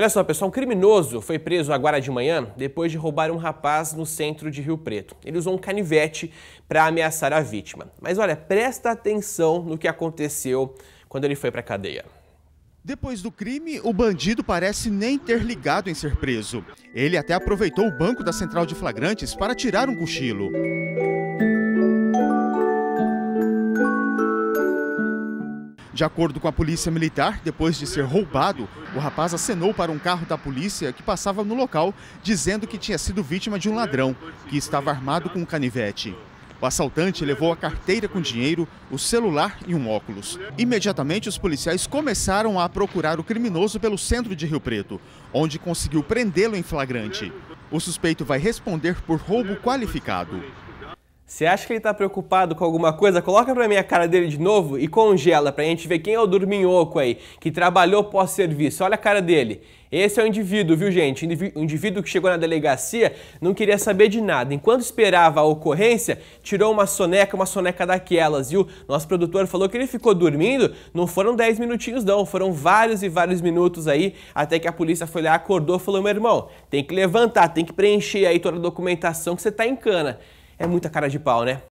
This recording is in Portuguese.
olha só, pessoal, um criminoso foi preso agora de manhã depois de roubar um rapaz no centro de Rio Preto. Ele usou um canivete para ameaçar a vítima. Mas olha, presta atenção no que aconteceu quando ele foi para a cadeia. Depois do crime, o bandido parece nem ter ligado em ser preso. Ele até aproveitou o banco da central de flagrantes para tirar um cochilo. De acordo com a polícia militar, depois de ser roubado, o rapaz acenou para um carro da polícia que passava no local, dizendo que tinha sido vítima de um ladrão, que estava armado com um canivete. O assaltante levou a carteira com dinheiro, o celular e um óculos. Imediatamente, os policiais começaram a procurar o criminoso pelo centro de Rio Preto, onde conseguiu prendê-lo em flagrante. O suspeito vai responder por roubo qualificado. Você acha que ele tá preocupado com alguma coisa? Coloca pra mim a cara dele de novo e congela pra gente ver quem é o dorminhoco aí, que trabalhou pós-serviço. Olha a cara dele. Esse é o indivíduo, viu gente? O indivíduo que chegou na delegacia não queria saber de nada. Enquanto esperava a ocorrência, tirou uma soneca, uma soneca daquelas, viu? Nosso produtor falou que ele ficou dormindo, não foram 10 minutinhos não, foram vários e vários minutos aí, até que a polícia foi lá, acordou e falou, meu irmão, tem que levantar, tem que preencher aí toda a documentação que você tá em cana. É muita cara de pau, né?